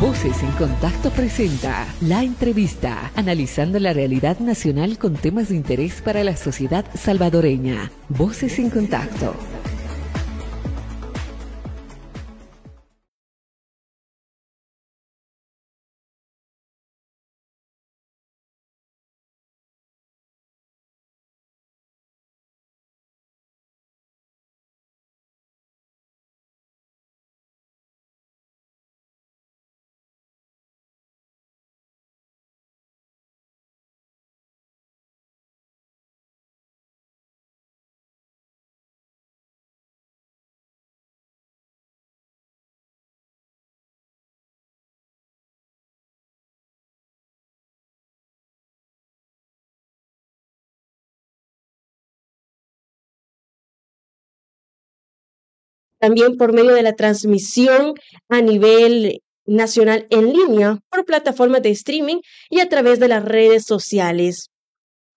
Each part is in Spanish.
Voces en Contacto presenta la entrevista, analizando la realidad nacional con temas de interés para la sociedad salvadoreña. Voces en Contacto. también por medio de la transmisión a nivel nacional en línea, por plataformas de streaming y a través de las redes sociales.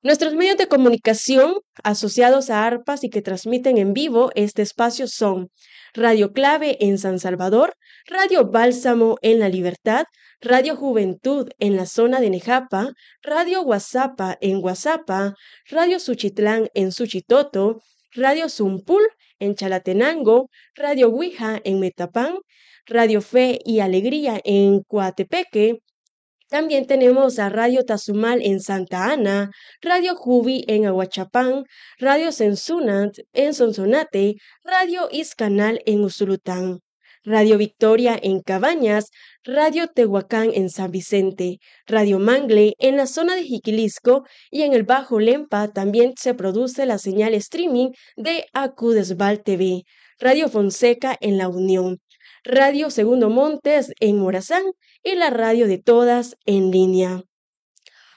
Nuestros medios de comunicación asociados a ARPAS y que transmiten en vivo este espacio son Radio Clave en San Salvador, Radio Bálsamo en La Libertad, Radio Juventud en la zona de Nejapa, Radio Guazapa en Guazapa, Radio Suchitlán en Suchitoto, Radio Zumpul en Chalatenango, Radio Ouija en Metapán, Radio Fe y Alegría en Coatepeque. También tenemos a Radio Tazumal en Santa Ana, Radio Jubi en Aguachapán, Radio Sensunat en Sonsonate, Radio Iscanal en Usulután. Radio Victoria en Cabañas, Radio Tehuacán en San Vicente, Radio Mangle en la zona de Jiquilisco y en el Bajo Lempa también se produce la señal streaming de Acudesval TV, Radio Fonseca en La Unión, Radio Segundo Montes en Morazán y la radio de todas en línea.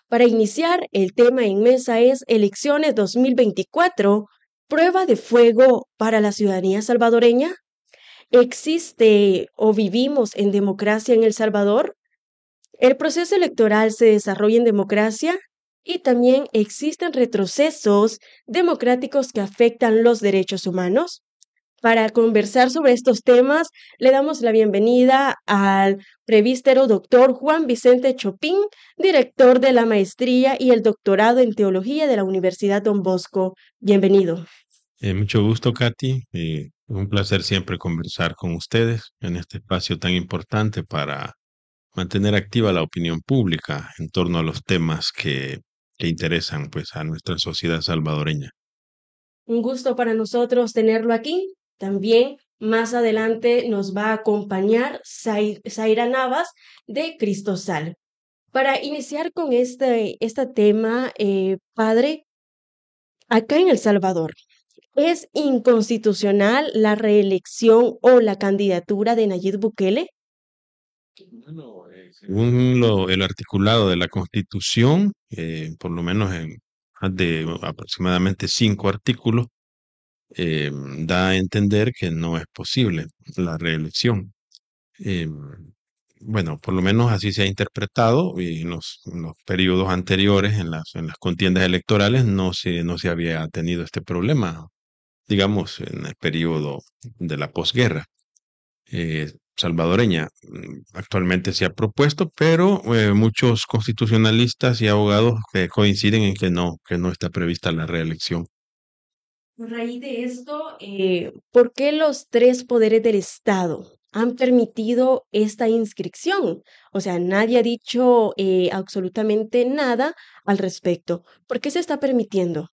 Para iniciar, el tema en mesa es Elecciones 2024, prueba de fuego para la ciudadanía salvadoreña. ¿Existe o vivimos en democracia en El Salvador? El proceso electoral se desarrolla en democracia y también existen retrocesos democráticos que afectan los derechos humanos. Para conversar sobre estos temas, le damos la bienvenida al prevístero doctor Juan Vicente Chopin, director de la maestría y el doctorado en teología de la Universidad Don Bosco. Bienvenido. Eh, mucho gusto, Katy. Eh, un placer siempre conversar con ustedes en este espacio tan importante para mantener activa la opinión pública en torno a los temas que, le interesan pues, a nuestra sociedad salvadoreña. Un gusto para nosotros tenerlo aquí. También más adelante nos va a acompañar Zaira Navas de Cristosal. Para iniciar con este, este tema, eh, padre, acá en El Salvador, ¿Es inconstitucional la reelección o la candidatura de Nayib Bukele? Bueno, eh, según el articulado de la Constitución, eh, por lo menos en, de aproximadamente cinco artículos, eh, da a entender que no es posible la reelección. bueno, por lo menos así se ha interpretado y en los, periodos anteriores, en las, en las contiendas electorales, no se, no se había tenido este problema digamos, en el periodo de la posguerra eh, salvadoreña. Mm, actualmente se ha propuesto, pero eh, muchos constitucionalistas y abogados coinciden en que no, que no está prevista la reelección. A raíz de esto, eh, ¿por qué los tres poderes del Estado han permitido esta inscripción. O sea, nadie ha dicho absolutamente nada al respecto. ¿Por qué se está permitiendo?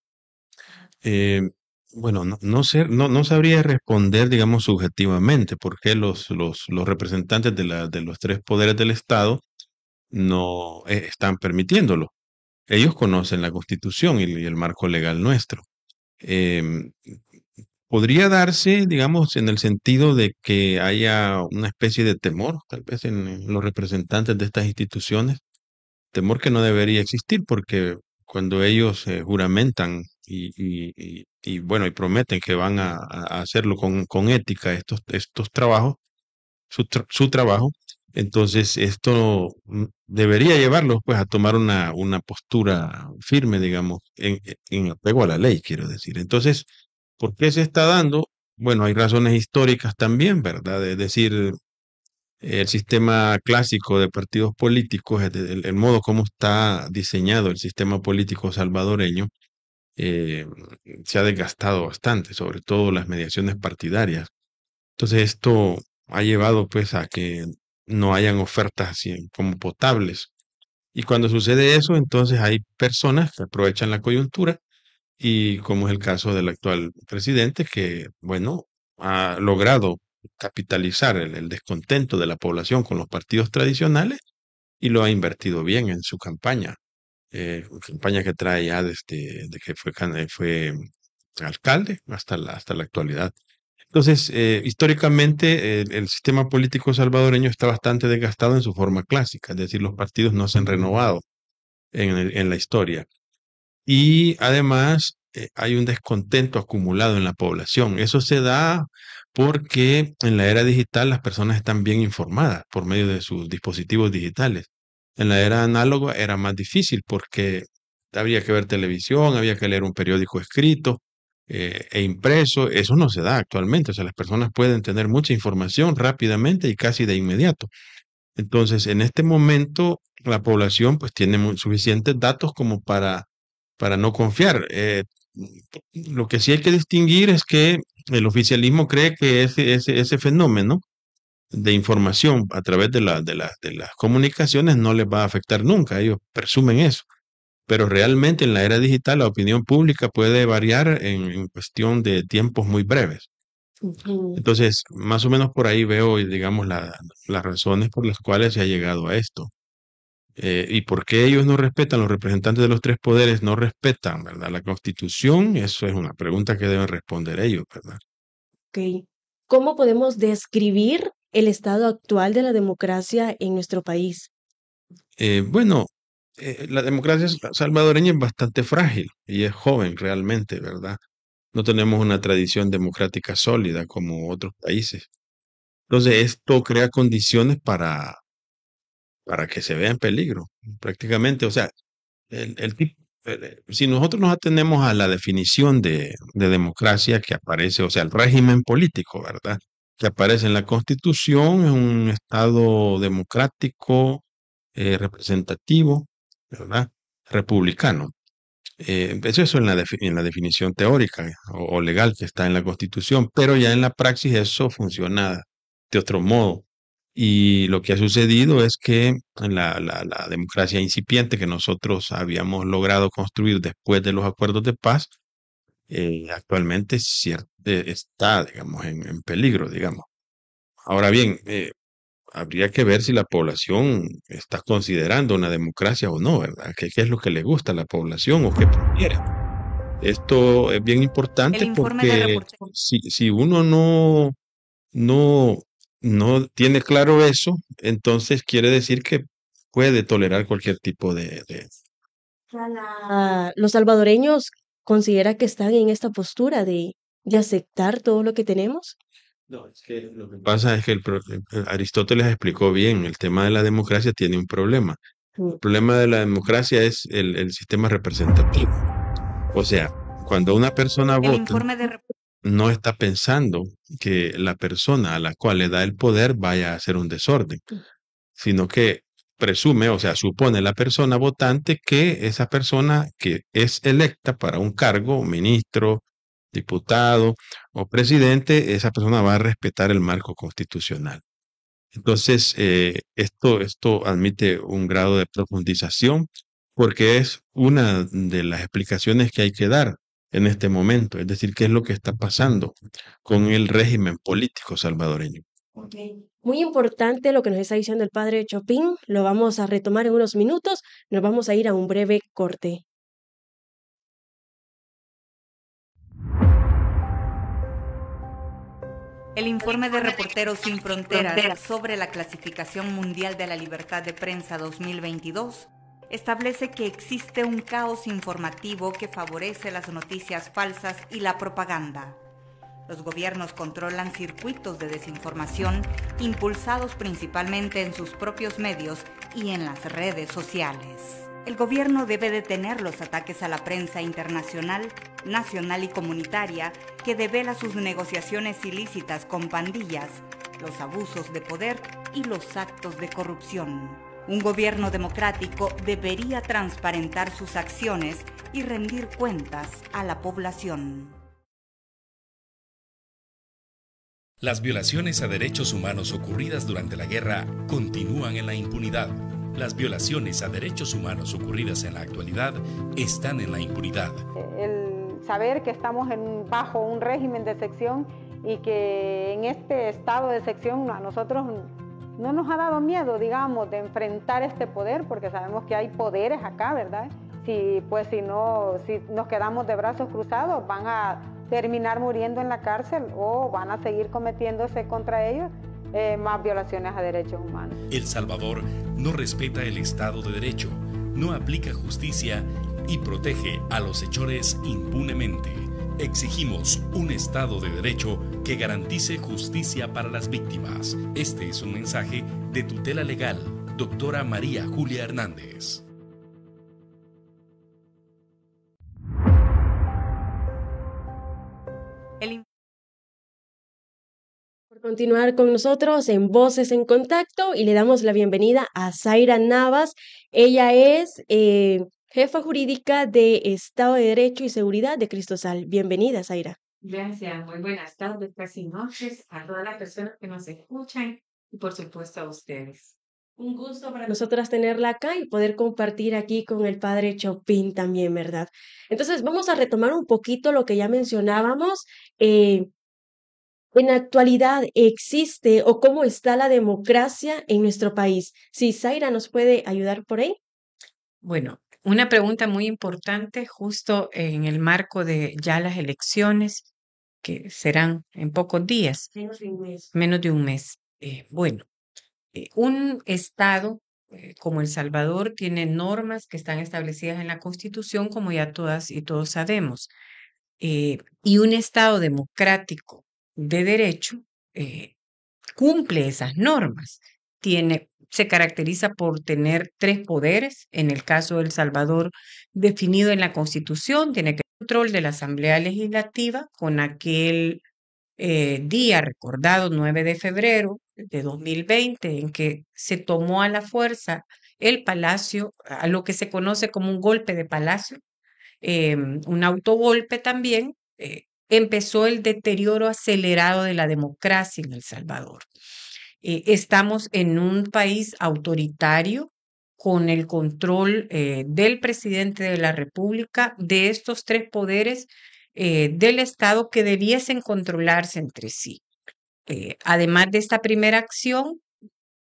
Bueno, no, sé, no, sabría responder, digamos, subjetivamente, porque los, los, representantes de, la, de los tres poderes del Estado no eh, están permitiéndolo. Ellos conocen la Constitución y, el marco legal nuestro. Em, podría darse, digamos, en el sentido de que haya una especie de temor, tal vez en los representantes de estas instituciones, temor que no debería existir porque cuando ellos eh, juramentan y, bueno, y prometen que van a, hacerlo con, ética estos, estos trabajos, su, trabajo, entonces esto mm, debería llevarlos pues a tomar una, una postura firme, digamos, en, apego a la ley, quiero decir. Entonces, ¿por qué se está dando? Bueno, hay razones históricas también, ¿verdad? Es decir, el sistema clásico de partidos políticos, el, modo como está diseñado el sistema político salvadoreño, eh, se ha desgastado bastante, sobre todo las mediaciones partidarias. Entonces esto ha llevado pues a que no hayan ofertas así como potables. Y cuando sucede eso, entonces hay personas que aprovechan la coyuntura y como es el caso del actual presidente, que bueno, ha logrado capitalizar el, descontento de la población con los partidos tradicionales y lo ha invertido bien en su campaña. Eh, campaña que trae ya desde, de que fue, eh, fue alcalde hasta la, hasta la actualidad. Entonces, eh, históricamente el, sistema político salvadoreño está bastante desgastado en su forma clásica, es decir, los partidos no se han renovado en, en la historia. Y además eh, hay un descontento acumulado en la población. Eso se da porque en la era digital las personas están bien informadas por medio de sus dispositivos digitales. En la era análoga era más difícil porque había que ver televisión, había que leer un periódico escrito eh, e impreso. Eso no se da actualmente. O sea, las personas pueden tener mucha información rápidamente y casi de inmediato. Entonces, en este momento, la población pues tiene suficientes datos como para, para no confiar. Eh, lo que sí hay que distinguir es que el oficialismo cree que ese, ese, ese fenómeno de información a través de, la, de, de las comunicaciones no les va a afectar nunca, ellos presumen eso. Pero realmente en la era digital la opinión pública puede variar en, cuestión de tiempos muy breves. Entonces, más o menos por ahí veo, digamos, las razones por las cuales se ha llegado a esto. Eh, ¿Y por qué ellos no respetan, los representantes de los tres poderes no respetan, ¿verdad? La constitución, eso es una pregunta que deben responder ellos, ¿verdad? Ok. ¿Cómo podemos describir el estado actual de la democracia en nuestro país? Eh, bueno, eh, la democracia salvadoreña es bastante frágil y es joven realmente, ¿verdad? No tenemos una tradición democrática sólida como otros países. Entonces, esto crea condiciones para para que se vea en peligro, prácticamente. O sea, el, eh, eh, si nosotros nos atenemos a la definición de, democracia que aparece, o sea, el régimen político, ¿verdad? Que aparece en la Constitución, es un Estado democrático, eh, representativo, ¿verdad? Republicano. Eh, eso es en la, definición teórica o, legal que está en la Constitución, pero ya en la praxis eso funciona de otro modo. Y lo que ha sucedido es que la, democracia incipiente que nosotros habíamos logrado construir después de los acuerdos de paz, eh, actualmente eh, está, digamos, en, en, peligro, digamos. Ahora bien, eh, habría que ver si la población está considerando una democracia o no, ¿verdad? ¿Qué, es lo que le gusta a la población o qué prefiere? Esto es bien importante porque si, si uno no, no no tiene claro eso, entonces quiere decir que puede tolerar cualquier tipo de... los salvadoreños considera que están en esta postura de, de aceptar todo lo que tenemos. No, es que lo que pasa es que eh, eh, Aristóteles explicó bien, el tema de la democracia tiene un problema. El problema de la democracia es el, sistema representativo. O sea, cuando una persona vota no está pensando que la persona a la cual le da el poder vaya a hacer un desorden, mm. sino que presume, o sea, supone la persona votante que esa persona que es electa para un cargo, ministro, diputado o presidente, esa persona va a respetar el marco constitucional. Entonces, eh, esto, esto admite un grado de profundización porque es una de las explicaciones que hay que dar en este momento, es decir, qué es lo que está pasando con el régimen político salvadoreño. Muy importante lo que nos está diciendo el padre Chopin, lo vamos a retomar en unos minutos, nos vamos a ir a un breve corte. El informe de Reporteros Sin Fronteras sobre la clasificación mundial de la libertad de prensa 2022 establece que existe un caos informativo que favorece las noticias falsas y la propaganda. Los gobiernos controlan circuitos de desinformación impulsados principalmente en sus propios medios y en las redes sociales. El gobierno debe detener los ataques a la prensa internacional, nacional y comunitaria que devela sus negociaciones ilícitas con pandillas, los abusos de poder y los actos de corrupción. Un gobierno democrático debería transparentar sus acciones y rendir cuentas a la población. Las violaciones a derechos humanos ocurridas durante la guerra continúan en la impunidad. Las violaciones a derechos humanos ocurridas en la actualidad están en la impunidad. El saber que estamos bajo un régimen de sección y que en este estado de sección a nosotros no nos ha dado miedo, digamos, de enfrentar este poder, porque sabemos que hay poderes acá, ¿verdad? Si, pues, si, no, si nos quedamos de brazos cruzados, van a terminar muriendo en la cárcel o van a seguir cometiéndose contra ellos eh, más violaciones a derechos humanos. El Salvador no respeta el Estado de Derecho, no aplica justicia y protege a los hechores impunemente. Exigimos un Estado de Derecho que garantice justicia para las víctimas. Este es un mensaje de tutela legal, doctora María Julia Hernández. Por continuar con nosotros en Voces en Contacto y le damos la bienvenida a Zaira Navas. Ella es eh, jefa jurídica de Estado de Derecho y Seguridad de Cristosal. Bienvenida, Zaira. Gracias, muy buenas tardes, casi pues, noches, a todas las personas que nos escuchan y por supuesto a ustedes. Un gusto para nosotras tenerla acá y poder compartir aquí con el padre Chopin también, ¿verdad? Entonces, vamos a retomar un poquito lo que ya mencionábamos. Eh, en actualidad existe o cómo está la democracia en nuestro país. Si Zaira nos puede ayudar por ahí. Bueno, una pregunta muy importante justo en el marco de ya las elecciones, que serán en pocos días. Menos de un mes. Menos de un mes. Eh, bueno, eh, un Estado eh, como El Salvador tiene normas que están establecidas en la Constitución, como ya todas y todos sabemos. y un Estado democrático de derecho cumple esas normas. Tiene se caracteriza por tener tres poderes, en el caso de El Salvador definido en la Constitución, tiene que control de la Asamblea Legislativa con aquel eh, día recordado 9 de febrero de 2020 en que se tomó a la fuerza el palacio, a lo que se conoce como un golpe de palacio, em, un autogolpe también, eh, empezó el deterioro acelerado de la democracia en El Salvador. Eh, estamos en un país autoritario con el control eh, del presidente de la República, de estos tres poderes eh, del Estado que debiesen controlarse entre sí. además de esta primera acción,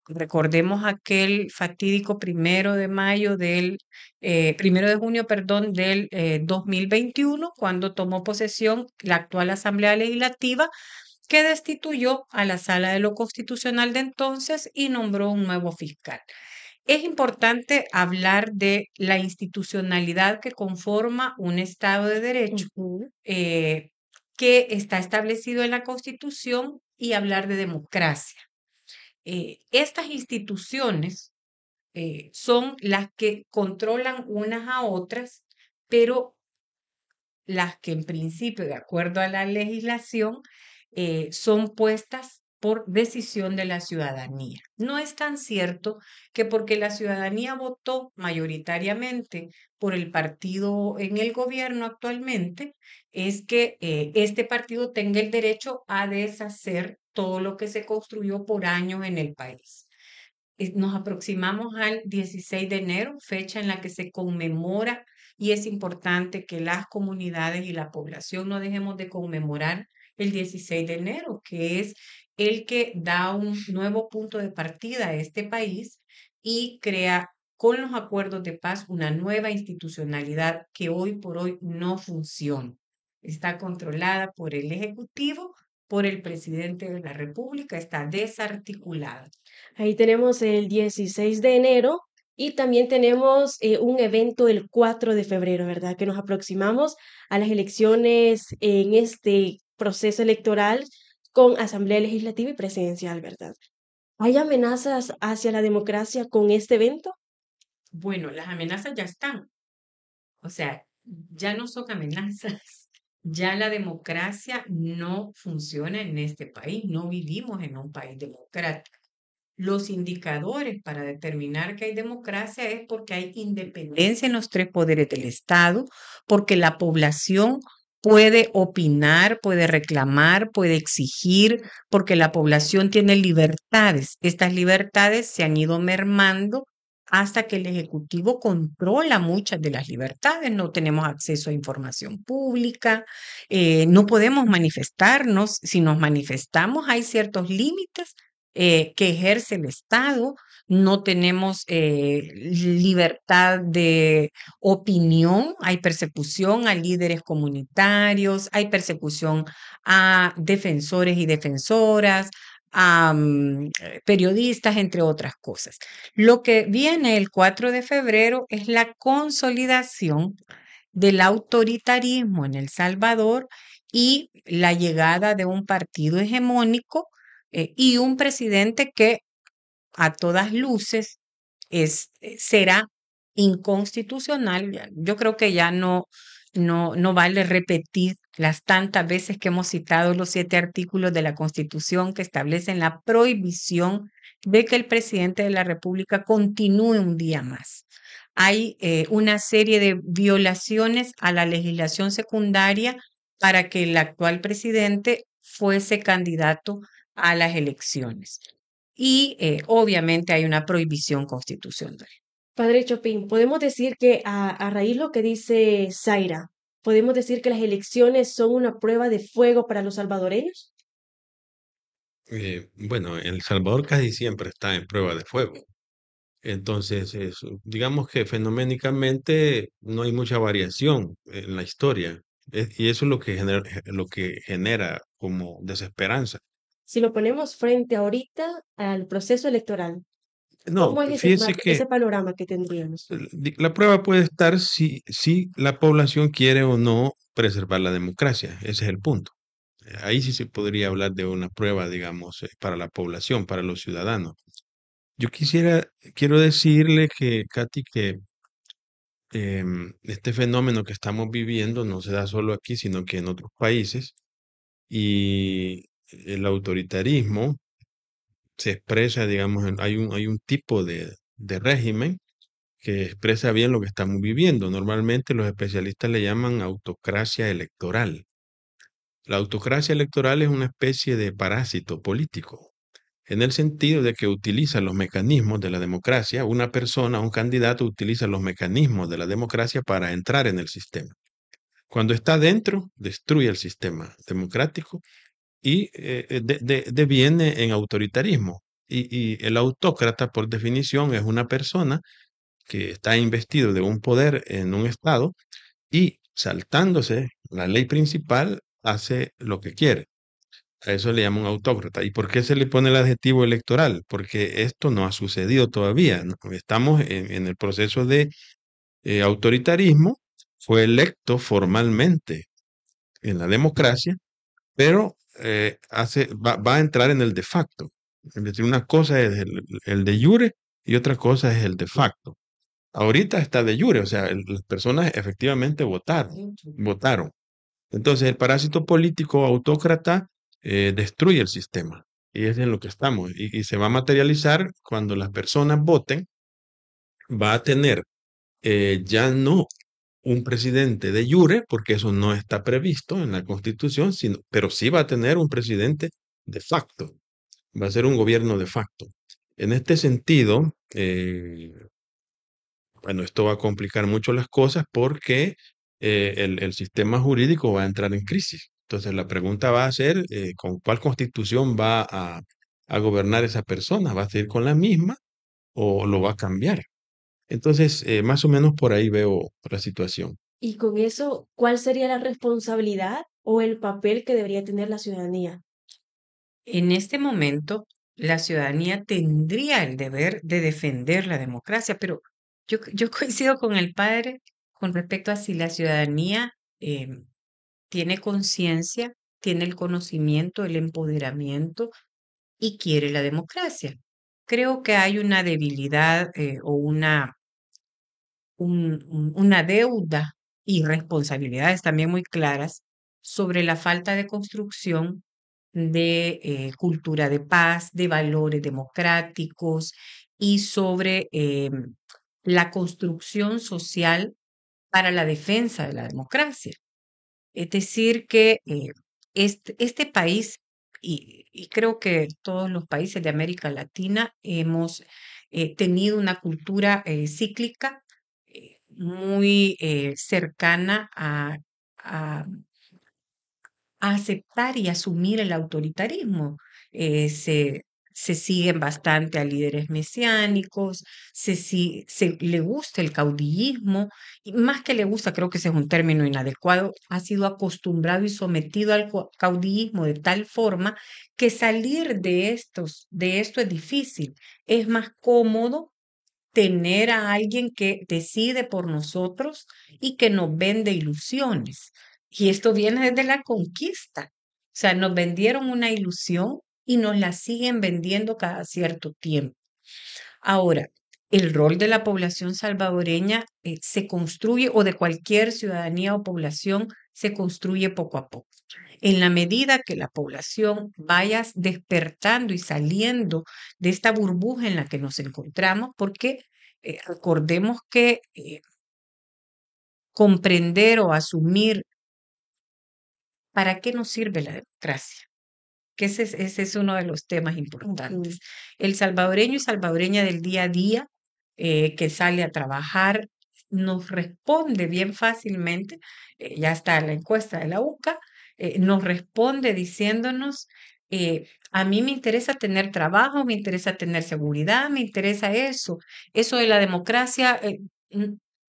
recordemos aquel fatídico primero de mayo del, primero de junio, perdón, del 2021, cuando tomó posesión la actual Asamblea Legislativa que destituyó a la sala de lo constitucional de entonces y nombró un nuevo fiscal. Es importante hablar de la institucionalidad que conforma un Estado de Derecho eh, que está establecido en la Constitución y hablar de democracia. Eh, estas instituciones eh, son las que controlan unas a otras, pero las que en principio, de acuerdo a la legislación, eh, son puestas por decisión de la ciudadanía. No es tan cierto que porque la ciudadanía votó mayoritariamente por el partido en el gobierno actualmente, es que eh, este partido tenga el derecho a deshacer todo lo que se construyó por años en el país. Eh, nos aproximamos al 16 de enero, fecha en la que se conmemora y es importante que las comunidades y la población no dejemos de conmemorar el 16 de enero, que es el que da un nuevo punto de partida a este país y crea con los acuerdos de paz una nueva institucionalidad que hoy por hoy no funciona. Está controlada por el Ejecutivo, por el presidente de la República, está desarticulada. Ahí tenemos el 16 de enero y también tenemos eh, un evento el 4 de febrero, ¿verdad? Que nos aproximamos a las elecciones en este proceso electoral con asamblea legislativa y presidencial, ¿verdad? ¿Hay amenazas hacia la democracia con este evento? Bueno, las amenazas ya están. O sea, ya no son amenazas. Ya la democracia no funciona en este país. No vivimos en un país democrático. Los indicadores para determinar que hay democracia es porque hay independencia en los tres poderes del Estado, porque la población puede opinar, puede reclamar, puede exigir, porque la población tiene libertades. Estas libertades se han ido mermando hasta que el Ejecutivo controla muchas de las libertades. No tenemos acceso a información pública, eh, no podemos manifestarnos. Si nos manifestamos hay ciertos límites eh, que ejerce el Estado no tenemos eh, libertad de opinión, hay persecución a líderes comunitarios, hay persecución a defensores y defensoras, a mm, eh, periodistas, entre otras cosas. Lo que viene el 4 de febrero es la consolidación del autoritarismo en El Salvador y la llegada de un partido hegemónico eh, y un presidente que a todas luces eh, será inconstitucional. Yo creo que ya no, no, no vale repetir las tantas veces que hemos citado los siete artículos de la Constitución que establecen la prohibición de que el presidente de la República continúe un día más. Hay eh, una serie de violaciones a la legislación secundaria para que el actual presidente fuese candidato a las elecciones y eh, obviamente hay una prohibición constitucional. Padre Chopin, podemos decir que a, raíz de lo que dice Zaira, podemos decir que las elecciones son una prueba de fuego para los salvadoreños. Eh, bueno, El Salvador casi siempre está en prueba de fuego. Entonces, digamos que fenoménicamente no hay mucha variación en la historia. Eh, y eso es lo que lo que genera como desesperanza si lo ponemos frente ahorita al proceso electoral. No, ¿Cómo es ese, que ese panorama que tendríamos? La prueba puede estar si, si la población quiere o no preservar la democracia. Ese es el punto. Eh, ahí sí se podría hablar de una prueba, digamos, eh, para la población, para los ciudadanos. Yo quisiera, quiero decirle que, Katy, que eh, este fenómeno que estamos viviendo no se da solo aquí, sino que en otros países. Y el autoritarismo se expresa, digamos, hay, un, tipo de, de régimen que expresa bien lo que estamos viviendo. Normalmente los especialistas le llaman autocracia electoral. La autocracia electoral es una especie de parásito político, en el sentido de que utiliza los mecanismos de la democracia, una persona, un candidato utiliza los mecanismos de la democracia para entrar en el sistema. Cuando está dentro, destruye el sistema democrático y eh, eh, deviene en autoritarismo. Y, el autócrata, por definición, es una persona que está investido de un poder en un Estado y saltándose la ley principal hace lo que quiere. A eso le un autócrata. ¿Y por qué se le pone el adjetivo electoral? Porque esto no ha sucedido todavía. Estamos en, el proceso de eh, autoritarismo. Fue electo formalmente en la democracia, pero eh, hace, va, a entrar en el de facto. Es una cosa es el, de jure y otra cosa es el de facto. Ahorita está de jure, o sea, las personas efectivamente votaron, votaron. Entonces, el parásito político autócrata eh, destruye el sistema y es en lo que estamos. Y, se va a materializar cuando las personas voten, va a tener eh, ya no un presidente de jure, porque eso no está previsto en la Constitución, sino, pero sí va a tener un presidente de facto, va a ser un gobierno de facto. En este sentido, eh, bueno, esto va a complicar mucho las cosas porque eh, el, sistema jurídico va a entrar en crisis. Entonces la pregunta va a ser, eh, ¿con cuál constitución va a, a gobernar esa persona? ¿Va a seguir con la misma o lo va a cambiar? Entonces, eh, más o menos por ahí veo la situación. Y con eso, ¿cuál sería la responsabilidad o el papel que debería tener la ciudadanía? En este momento, la ciudadanía tendría el deber de defender la democracia, pero yo, coincido con el padre con respecto a si la ciudadanía em, tiene conciencia, tiene el conocimiento, el empoderamiento y quiere la democracia. Creo que hay una debilidad eh, o una una deuda y responsabilidades también muy claras sobre la falta de construcción de eh, cultura de paz, de valores democráticos y sobre eh, la construcción social para la defensa de la democracia. Es decir, que eh, este, este, país, y, y, creo que todos los países de América Latina hemos tenido una cultura cíclica muy eh, cercana a, a, aceptar y asumir el autoritarismo. Eh, se, siguen bastante a líderes mesiánicos, se, se, le gusta el caudillismo, y más que le gusta, creo que ese es un término inadecuado, ha sido acostumbrado y sometido al caudillismo de tal forma que salir de, estos, de esto es difícil, es más cómodo tener a alguien que decide por nosotros y que nos vende ilusiones. Y esto viene desde la conquista. O sea, nos vendieron una ilusión y nos la siguen vendiendo cada cierto tiempo. Ahora, el rol de la población salvadoreña eh, se construye o de cualquier ciudadanía o población se construye poco a poco en la medida que la población vaya despertando y saliendo de esta burbuja en la que nos encontramos, porque acordemos eh, recordemos que eh, comprender o asumir para qué nos sirve la democracia, que ese es, uno de los temas importantes. El salvadoreño y salvadoreña del día a día eh, que sale a trabajar nos responde bien fácilmente, ya está la encuesta de la UCA, eh, nos responde diciéndonos, eh, a mí me interesa tener trabajo, me interesa tener seguridad, me interesa eso, eso de la democracia, eh,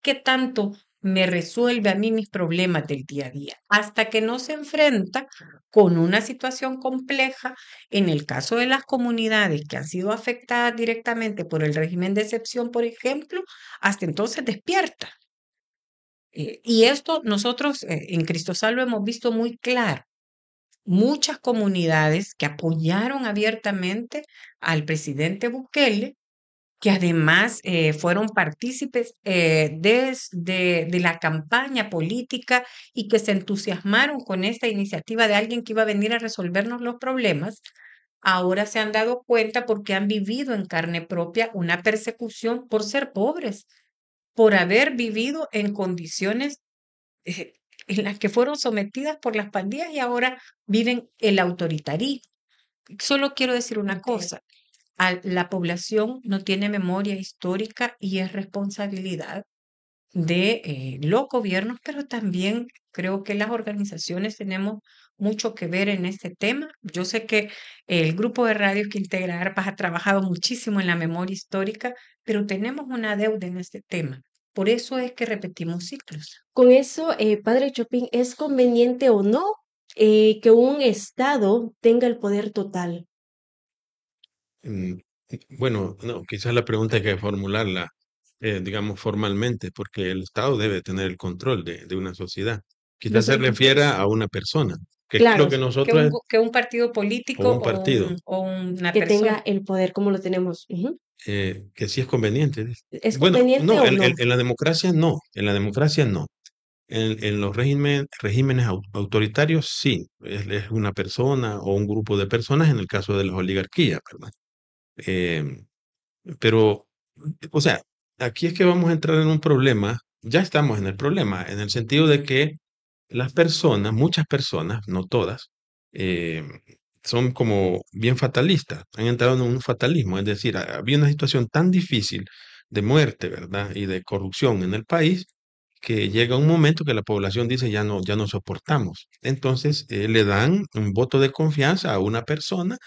¿qué tanto me resuelve a mí mis problemas del día a día, hasta que no se enfrenta con una situación compleja, en el caso de las comunidades que han sido afectadas directamente por el régimen de excepción, por ejemplo, hasta entonces despierta. Eh, y esto nosotros eh, en Cristo Salvo hemos visto muy claro. Muchas comunidades que apoyaron abiertamente al presidente Bukele, que además eh, fueron partícipes desde de la campaña política y que se entusiasmaron con esta iniciativa de alguien que iba a venir a resolvernos los problemas, ahora se han dado cuenta porque han vivido en carne propia una persecución por ser pobres por haber vivido en condiciones eh, en las que fueron sometidas por las pandillas y ahora viven el autoritarismo. Solo quiero decir una cosa, la población no tiene memoria histórica y es responsabilidad de eh, los gobiernos, pero también creo que las organizaciones tenemos mucho que ver en este tema. Yo sé que el grupo de radios que integra ARPAS ha trabajado muchísimo en la memoria histórica pero tenemos una deuda en este tema. Por eso es que repetimos ciclos. Con eso, eh, padre Chopin, ¿es conveniente o no eh, que un Estado tenga el poder total? Mm, eh, bueno, no, quizás la pregunta hay que formularla, digamos, formalmente, porque el Estado debe tener el control de, una sociedad. Quizás se refiera a una persona, que claro, es que nosotros... Que un, partido político o un, partido. que tenga el poder como lo tenemos. Eh, que sí es conveniente. ¿Es bueno, conveniente no, o en, no? En, la democracia no, en la democracia no. En, en los regímenes autoritarios sí, es, una persona o un grupo de personas en el caso de las oligarquías, ¿verdad? Eh, pero, o sea, aquí es que vamos a entrar en un problema, ya estamos en el problema, en el sentido de que las personas, muchas personas, no todas, eh, son como bien fatalistas, han entrado en un fatalismo, es decir, había una situación tan difícil de muerte, ¿verdad? Y de corrupción en el país que llega un momento que la población dice ya no, ya no soportamos. Entonces eh, le dan un voto de confianza a una persona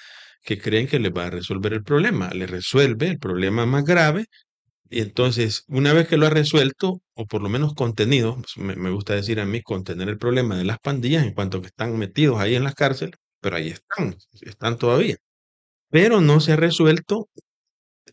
que creen que le va a resolver el problema. Le resuelve el problema más grave y entonces, una vez que lo ha resuelto, o por lo menos contenido, pues, me, me, gusta decir a mí contener el problema de las pandillas en cuanto que están metidos ahí en las cárceles, pero ahí están, están todavía. Pero no se ha resuelto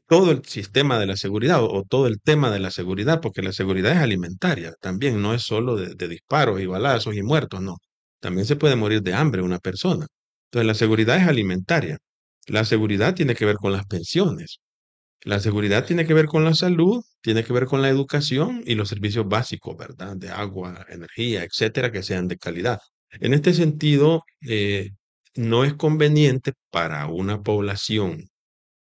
todo el sistema de la seguridad o, todo el tema de la seguridad, porque la seguridad es alimentaria también, no es solo de, disparos y balazos y muertos, no. También se puede morir de hambre una persona. Entonces la seguridad es alimentaria. La seguridad tiene que ver con las pensiones. La seguridad tiene que ver con la salud, tiene que ver con la educación y los servicios básicos, ¿verdad? De agua, energía, etcétera, que sean de calidad. En este sentido, eh, no es conveniente para una población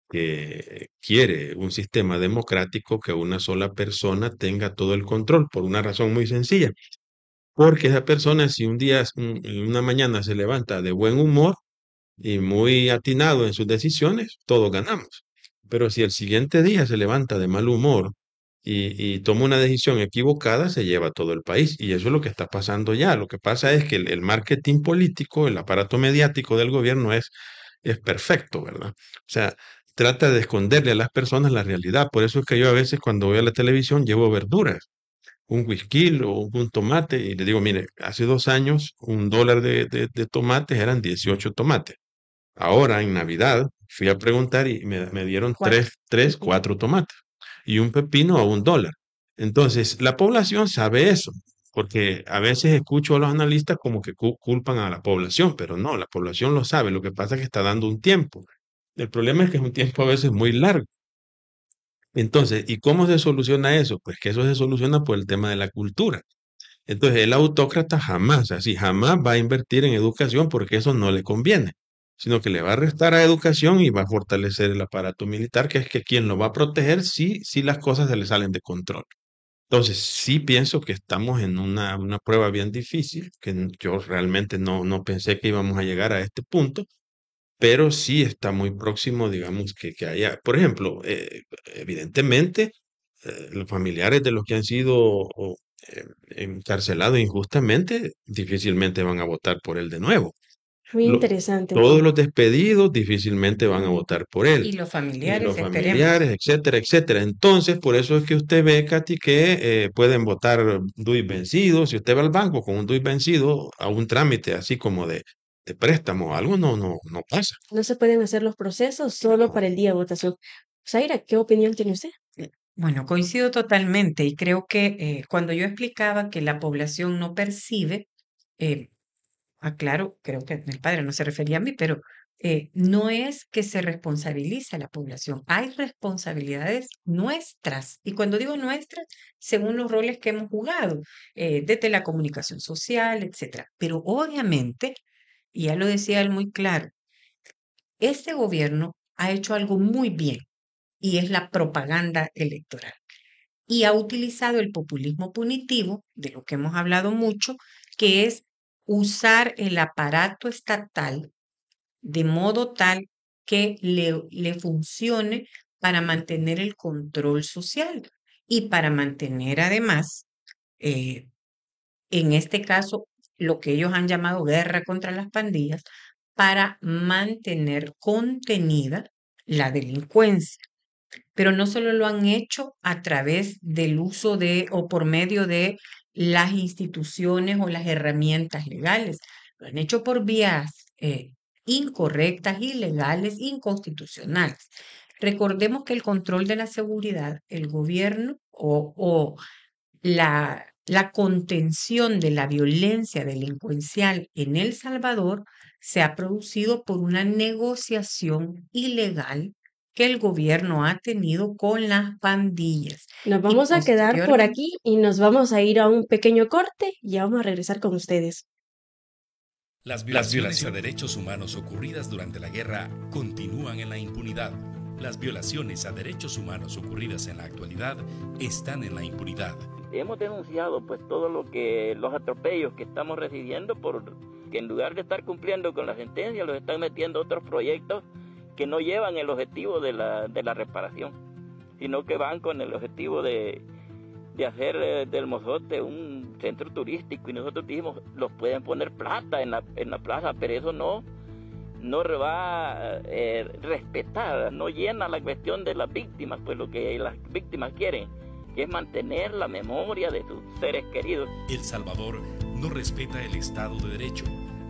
que quiere un sistema democrático que una sola persona tenga todo el control, por una razón muy sencilla. Porque esa persona, si un día, una mañana se levanta de buen humor y muy atinado en sus decisiones, todos ganamos. Pero si el siguiente día se levanta de mal humor y, toma una decisión equivocada, se lleva a todo el país. Y eso es lo que está pasando ya. Lo que pasa es que el, marketing político, el aparato mediático del gobierno es, es perfecto, ¿verdad? O sea, trata de esconderle a las personas la realidad. Por eso es que yo a veces cuando voy a la televisión llevo verduras, un whisky o un tomate, y le digo, mire, hace dos años un dólar de, de, tomates eran 18 tomates. Ahora, en Navidad, fui a preguntar y me, dieron 3, tres, tres, cuatro tomates y un pepino a un dólar. Entonces, la población sabe eso, porque a veces escucho a los analistas como que culpan a la población, pero no, la población lo sabe, lo que pasa es que está dando un tiempo. El problema es que es un tiempo a veces muy largo. Entonces, ¿y cómo se soluciona eso? Pues que eso se soluciona por el tema de la cultura. Entonces, el autócrata jamás, así, jamás va a invertir en educación porque eso no le conviene sino que le va a restar a educación y va a fortalecer el aparato militar, que es que quien lo va a proteger si, si las cosas se le salen de control. Entonces, sí pienso que estamos en una, prueba bien difícil, que yo realmente no, no pensé que íbamos a llegar a este punto, pero sí está muy próximo, digamos, que, que haya, por ejemplo, eh, evidentemente, eh, los familiares de los que han sido eh, encarcelados injustamente difícilmente van a votar por él de nuevo. Muy interesante. todos los despedidos difícilmente van a votar por él. Y los familiares, los familiares etcétera, etcétera. Entonces, por eso es que usted ve, Katy, que eh, pueden votar DUI vencido. Si usted va al banco con un DUI vencido a un trámite así como de, de préstamo, algo no, no, pasa. No se pueden hacer los procesos solo para el día de votación. Zaira, ¿qué opinión tiene usted? Eh, bueno, coincido totalmente y creo que eh, cuando yo explicaba que la población no percibe, aclaro, ah, creo que el padre no se refería a mí, pero eh, no es que se responsabilice a la población, hay responsabilidades nuestras. Y cuando digo nuestras, según los roles que hemos jugado, eh, desde la comunicación social, etc. Pero obviamente, y ya lo decía él muy claro, este gobierno ha hecho algo muy bien y es la propaganda electoral. Y ha utilizado el populismo punitivo, de lo que hemos hablado mucho, que es usar el aparato estatal de modo tal que le, le funcione para mantener el control social y para mantener además, eh, en este caso, lo que ellos han llamado guerra contra las pandillas, para mantener contenida la delincuencia. Pero no solo lo han hecho a través del uso de o por medio de las instituciones o las herramientas legales. Lo han hecho por vías eh, incorrectas, ilegales, inconstitucionales. Recordemos que el control de la seguridad, el gobierno o, la contención de la violencia delincuencial en El Salvador se ha producido por una negociación ilegal el gobierno ha tenido con las pandillas. Nos vamos a quedar por aquí y nos vamos a ir a un pequeño corte y ya vamos a regresar con ustedes. Las violaciones, a derechos humanos ocurridas durante la guerra continúan en la impunidad. Las violaciones a derechos humanos ocurridas en la actualidad están en la impunidad. Hemos denunciado pues todo lo que los atropellos que estamos recibiendo por que en lugar de estar cumpliendo con la sentencia los están metiendo otros proyectos que no llevan el objetivo de la, reparación, sino que van con el objetivo de, hacer eh, del Mozote un centro turístico y nosotros dijimos, los pueden poner plata en la, plaza, pero eso no, no va a eh, respetar, no llena la cuestión de las víctimas, pues lo que las víctimas quieren, es mantener la memoria de sus seres queridos. El Salvador no respeta el Estado de Derecho,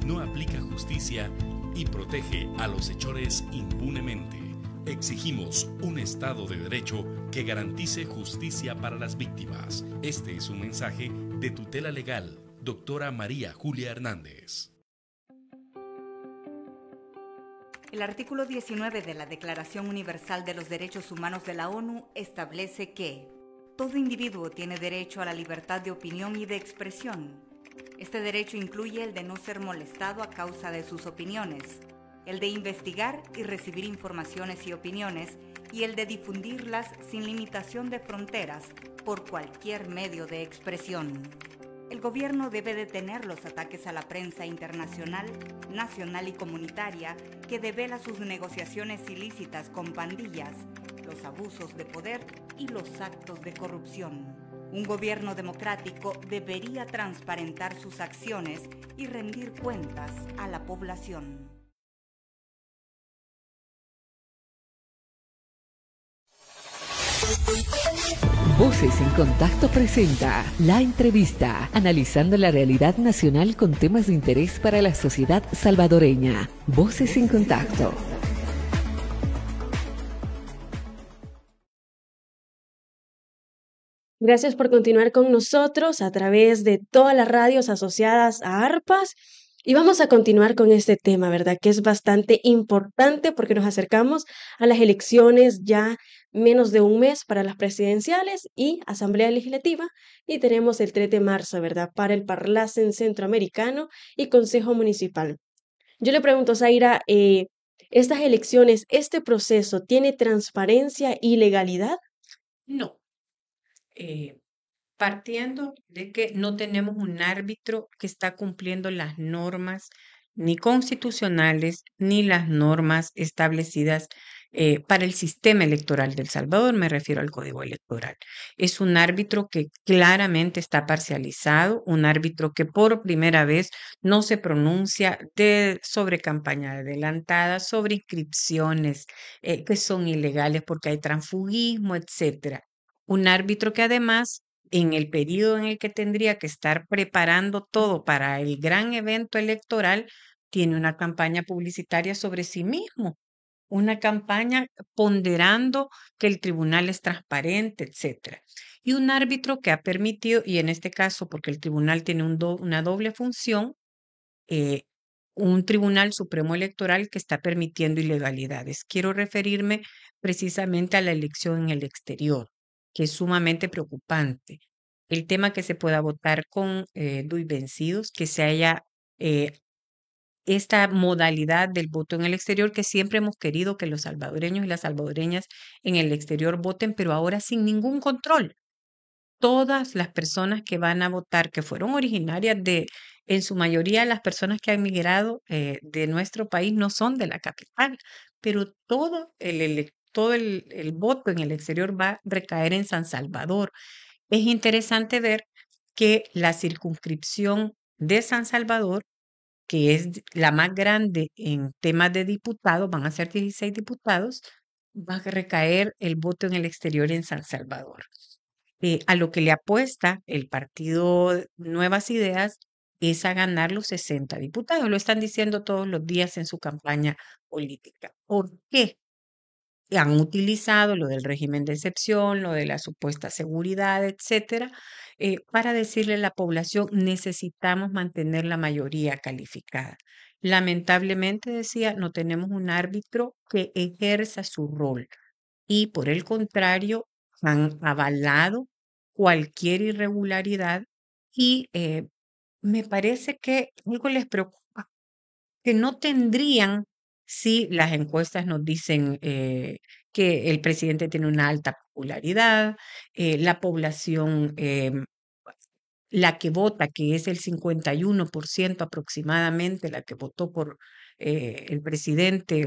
no aplica justicia y protege a los hechores impunemente. Exigimos un Estado de Derecho que garantice justicia para las víctimas. Este es un mensaje de tutela legal, doctora María Julia Hernández. El artículo 19 de la Declaración Universal de los Derechos Humanos de la ONU establece que todo individuo tiene derecho a la libertad de opinión y de expresión este derecho incluye el de no ser molestado a causa de sus opiniones, el de investigar y recibir informaciones y opiniones, y el de difundirlas sin limitación de fronteras por cualquier medio de expresión. El gobierno debe detener los ataques a la prensa internacional, nacional y comunitaria que devela sus negociaciones ilícitas con pandillas, los abusos de poder y los actos de corrupción. Un gobierno democrático debería transparentar sus acciones y rendir cuentas a la población. Voces en Contacto presenta la entrevista, analizando la realidad nacional con temas de interés para la sociedad salvadoreña. Voces en Contacto. Gracias por continuar con nosotros a través de todas las radios asociadas a ARPAS. Y vamos a continuar con este tema, ¿verdad? Que es bastante importante porque nos acercamos a las elecciones ya menos de un mes para las presidenciales y Asamblea Legislativa y tenemos el 3 de marzo, ¿verdad? Para el Parlacen Centroamericano y Consejo Municipal. Yo le pregunto, Zaira, eh, ¿estas elecciones, este proceso, tiene transparencia y legalidad? No, eh, partiendo de que no tenemos un árbitro que está cumpliendo las normas ni constitucionales ni las normas establecidas eh, para el sistema electoral del Salvador, me refiero al código electoral. Es un árbitro que claramente está parcializado, un árbitro que por primera vez no se pronuncia de, sobre campaña adelantada, sobre inscripciones eh, que son ilegales porque hay transfugismo, etcétera. Un árbitro que además, en el periodo en el que tendría que estar preparando todo para el gran evento electoral, tiene una campaña publicitaria sobre sí mismo, una campaña ponderando que el tribunal es transparente, etcétera. Y un árbitro que ha permitido, y en este caso porque el tribunal tiene una doble función, eh, un tribunal supremo electoral que está permitiendo ilegalidades. Quiero referirme precisamente a la elección en el exterior que es sumamente preocupante. El tema que se pueda votar con eh, Luis vencidos, que se haya eh, esta modalidad del voto en el exterior que siempre hemos querido que los salvadoreños y las salvadoreñas en el exterior voten, pero ahora sin ningún control. Todas las personas que van a votar, que fueron originarias de, en su mayoría, las personas que han emigrado eh, de nuestro país no son de la capital, pero todo el, el, todo el, voto en el exterior va a recaer en San Salvador. Es interesante ver que la circunscripción de San Salvador, que es la más grande en temas de diputados, van a ser 16 diputados, va a recaer el voto en el exterior en San Salvador. Eh, a lo que le apuesta el partido Nuevas Ideas es a ganar los 60 diputados. Lo están diciendo todos los días en su campaña política. ¿Por qué? han utilizado lo del régimen de excepción, lo de la supuesta seguridad, etcétera, eh, para decirle a la población necesitamos mantener la mayoría calificada. Lamentablemente, decía, no tenemos un árbitro que ejerza su rol y por el contrario han avalado cualquier irregularidad y eh, me parece que algo les preocupa, que no tendrían Sí, las encuestas nos dicen eh, que el presidente tiene una alta popularidad, eh, la población, em, la que vota, que es el 51% aproximadamente, la que votó por eh, el presidente,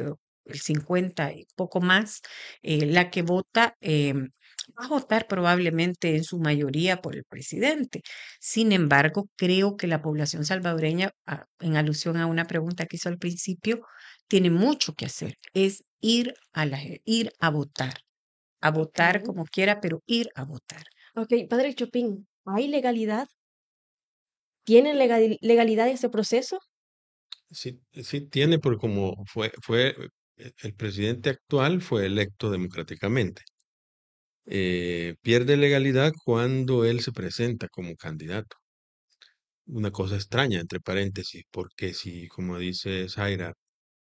el 50 y poco más, la que vota em, va a votar probablemente en su mayoría por el presidente. Sin embargo, creo que la población salvadoreña, ah, en alusión a una pregunta que hizo al principio, tiene mucho que hacer. Es ir a, ir a votar. A votar como quiera, pero ir a votar. Ok, padre Chopin, ¿hay legalidad? ¿Tiene legalidad ese proceso? Sí, sí tiene, porque como fue, fue eh, el presidente actual fue electo democráticamente. Eh, pierde legalidad cuando él se presenta como candidato. Una cosa extraña, entre paréntesis, porque si, como dice Zaira,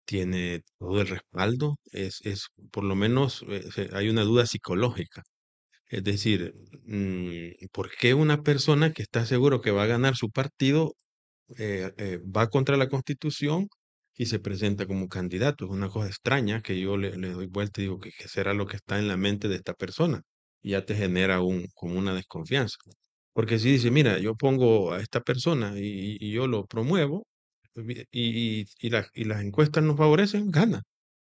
tiene todo el respaldo, es, es por lo menos eh, hay una duda psicológica. Es decir, mm, ¿por qué una persona que está seguro que va a ganar su partido eh, va contra la constitución y se presenta como candidato. Es una cosa extraña que yo le, doy vuelta y digo que, que, será lo que está en la mente de esta persona. Y ya te genera un, como una desconfianza. Porque si dice, mira, yo pongo a esta persona y, yo lo promuevo y, y, las encuestas nos favorecen, gana.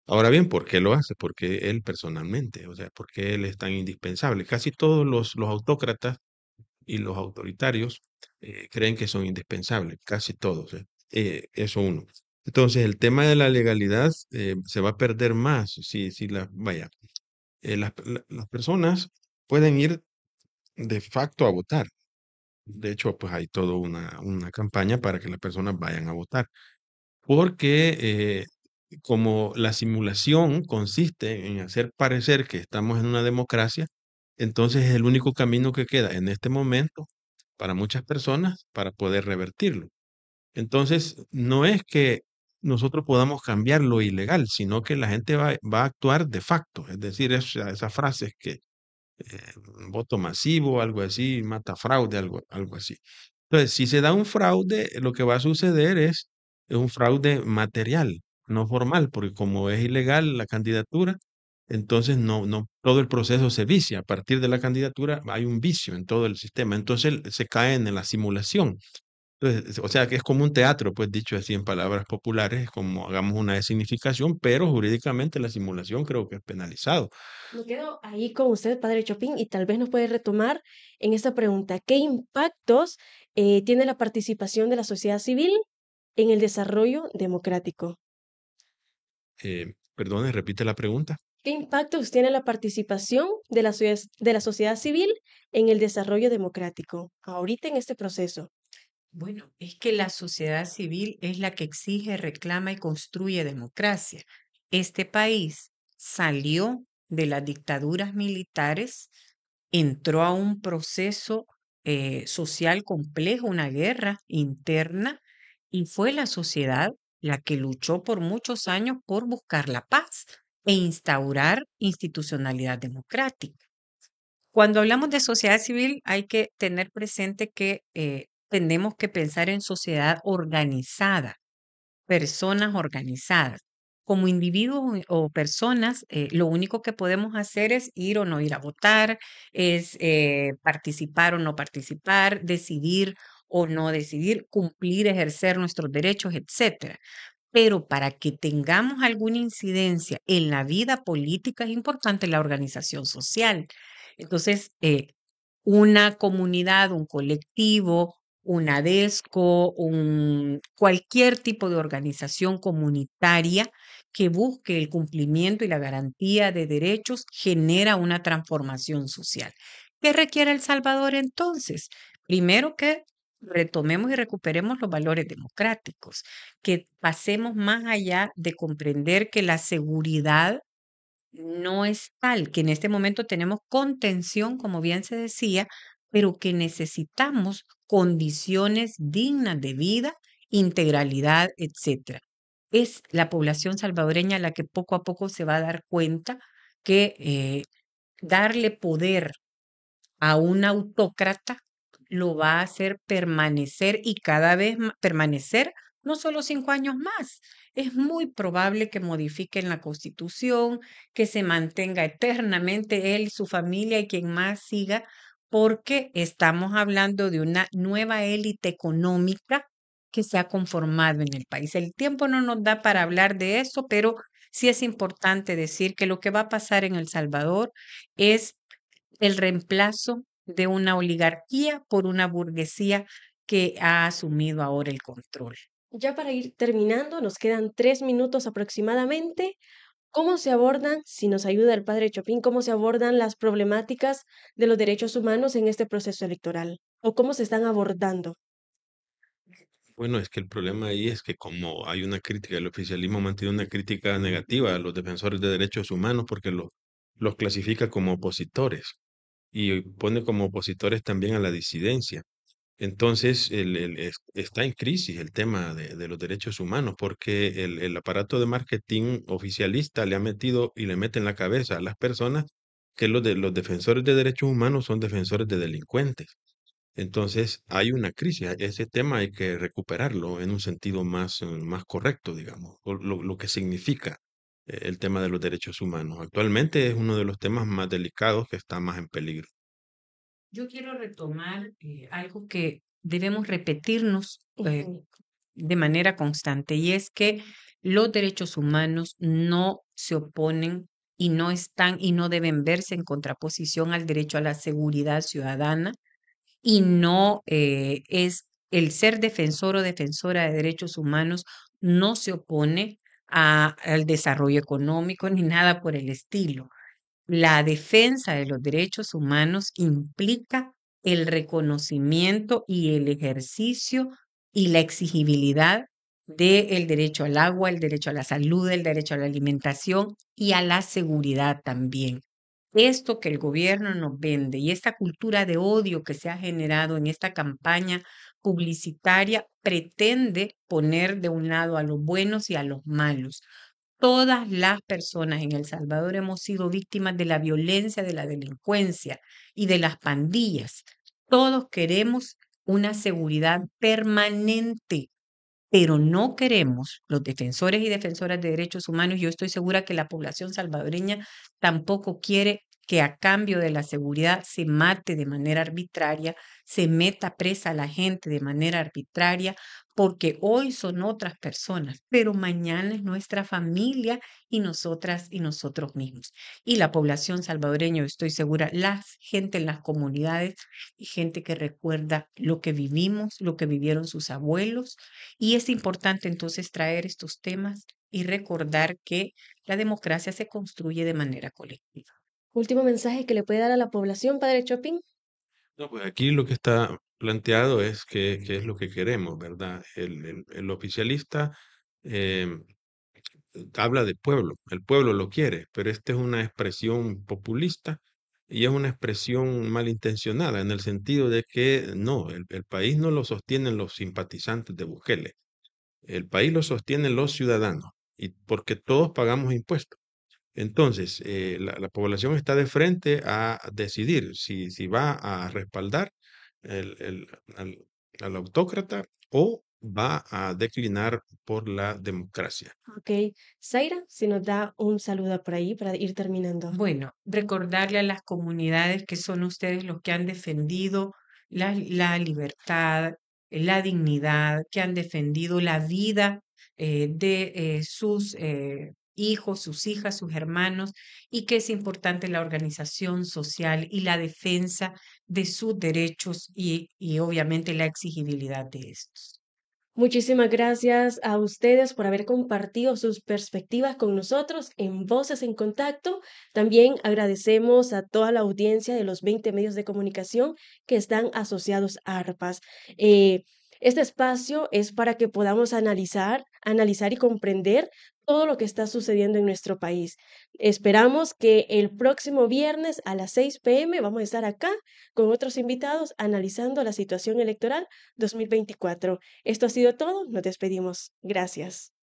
Ahora bien, ¿por qué lo hace? Porque él personalmente, o sea, porque él es tan indispensable. Casi todos los, los autócratas y los autoritarios eh, creen que son indispensables, casi todos. Eh. Eh, eso uno. Entonces, el tema de la legalidad eh, se va a perder más si, si la, vaya, eh, las, personas pueden ir de facto a votar. De hecho, pues hay toda una, una campaña para que las personas vayan a votar. Porque eh, como la simulación consiste en hacer parecer que estamos en una democracia, entonces es el único camino que queda en este momento para muchas personas para poder revertirlo. Entonces, no es que nosotros podamos cambiar lo ilegal, sino que la gente va, va a actuar de facto, es decir, esas frases que eh, voto masivo, algo así, mata fraude, algo, algo así. Entonces, si se da un fraude, lo que va a suceder es, un fraude material, no formal, porque como es ilegal la candidatura, entonces no, no, todo el proceso se vicia. A partir de la candidatura hay un vicio en todo el sistema. Entonces se cae en la simulación o sea, que es como un teatro, pues dicho así en palabras populares, como hagamos una designificación, pero jurídicamente la simulación creo que es penalizado. Me quedo ahí con usted, padre Chopin, y tal vez nos puede retomar en esta pregunta, ¿qué impactos eh, tiene la participación de la sociedad civil en el desarrollo democrático? Eh, perdone, repite la pregunta. ¿Qué impactos tiene la participación de la, de la sociedad civil en el desarrollo democrático ahorita en este proceso? Bueno, es que la sociedad civil es la que exige, reclama y construye democracia. Este país salió de las dictaduras militares, entró a un proceso eh, social complejo, una guerra interna, y fue la sociedad la que luchó por muchos años por buscar la paz e instaurar institucionalidad democrática. Cuando hablamos de sociedad civil hay que tener presente que eh, tenemos que pensar en sociedad organizada, personas organizadas. Como individuos o personas, eh, lo único que podemos hacer es ir o no ir a votar, es eh, participar o no participar, decidir o no decidir, cumplir, ejercer nuestros derechos, etc. Pero para que tengamos alguna incidencia en la vida política es importante la organización social. Entonces, eh, una comunidad, un colectivo, una adesco, un, cualquier tipo de organización comunitaria que busque el cumplimiento y la garantía de derechos genera una transformación social. ¿Qué requiere El Salvador entonces? Primero que retomemos y recuperemos los valores democráticos, que pasemos más allá de comprender que la seguridad no es tal, que en este momento tenemos contención, como bien se decía, pero que necesitamos condiciones dignas de vida, integralidad, etc. Es la población salvadoreña la que poco a poco se va a dar cuenta que eh, darle poder a un autócrata lo va a hacer permanecer y cada vez permanecer no solo cinco años más. Es muy probable que modifiquen la constitución, que se mantenga eternamente él, su familia y quien más siga porque estamos hablando de una nueva élite económica que se ha conformado en el país. El tiempo no nos da para hablar de eso, pero sí es importante decir que lo que va a pasar en El Salvador es el reemplazo de una oligarquía por una burguesía que ha asumido ahora el control. Ya para ir terminando, nos quedan tres minutos aproximadamente. ¿Cómo se abordan, si nos ayuda el padre Chopin, cómo se abordan las problemáticas de los derechos humanos en este proceso electoral? ¿O cómo se están abordando? Bueno, es que el problema ahí es que como hay una crítica, el oficialismo mantiene una crítica negativa a los defensores de derechos humanos porque los, los clasifica como opositores y pone como opositores también a la disidencia. Entonces, está en crisis el tema de, los derechos humanos porque el, aparato de marketing oficialista le ha metido y le mete en la cabeza a las personas que los, de, los defensores de derechos humanos son defensores de delincuentes. Entonces, hay una crisis. Ese tema hay que recuperarlo en un sentido más, correcto, digamos, lo, que significa eh, el tema de los derechos humanos. Actualmente es uno de los temas más delicados que está más en peligro. Yo quiero retomar eh, algo que debemos repetirnos eh, de manera constante y es que los derechos humanos no se oponen y no están y no deben verse en contraposición al derecho a la seguridad ciudadana y no eh, es el ser defensor o defensora de derechos humanos no se opone al desarrollo económico ni nada por el estilo. La defensa de los derechos humanos implica el reconocimiento y el ejercicio y la exigibilidad del derecho al agua, el derecho a la salud, el derecho a la alimentación y a la seguridad también. Esto que el gobierno nos vende y esta cultura de odio que se ha generado en esta campaña publicitaria pretende poner de un lado a los buenos y a los malos, Todas las personas en El Salvador hemos sido víctimas de la violencia, de la delincuencia y de las pandillas. Todos queremos una seguridad permanente, pero no queremos, los defensores y defensoras de derechos humanos, yo estoy segura que la población salvadoreña tampoco quiere que a cambio de la seguridad se mate de manera arbitraria, se meta presa a la gente de manera arbitraria, porque hoy son otras personas, pero mañana es nuestra familia y nosotras y nosotros mismos. Y la población salvadoreña, estoy segura, la gente en las comunidades y gente que recuerda lo que vivimos, lo que vivieron sus abuelos. Y es importante entonces traer estos temas y recordar que la democracia se construye de manera colectiva. Último mensaje que le puede dar a la población, Padre Chopin. No, pues aquí lo que está planteado es que, es lo que queremos, ¿verdad? El, oficialista em, habla de pueblo, el pueblo lo quiere, pero esta es una expresión populista y es una expresión malintencionada en el sentido de que no, el, país no lo sostienen los simpatizantes de Bukele, el país lo sostienen los ciudadanos y porque todos pagamos impuestos. Entonces, eh, la, población está de frente a decidir si, si va a respaldar al, autócrata o va a declinar por la democracia. Ok. Zaira, si nos da un saludo por ahí para ir terminando. Bueno, recordarle a las comunidades que son ustedes los que han defendido la, libertad, la dignidad, que han defendido la vida eh, de eh, sus hijos, sus hijas, sus hermanos, y que es importante la organización social y la defensa de sus derechos y, obviamente la exigibilidad de estos. Muchísimas gracias a ustedes por haber compartido sus perspectivas con nosotros en Voces en Contacto. También agradecemos a toda la audiencia de los 20 medios de comunicación que están asociados a ARPAS. Eh, este espacio es para que podamos analizar, analizar y comprender todo lo que está sucediendo en nuestro país. Esperamos que el próximo viernes a las 6 pm vamos a estar acá con otros invitados analizando la situación electoral 2024. Esto ha sido todo, nos despedimos. Gracias.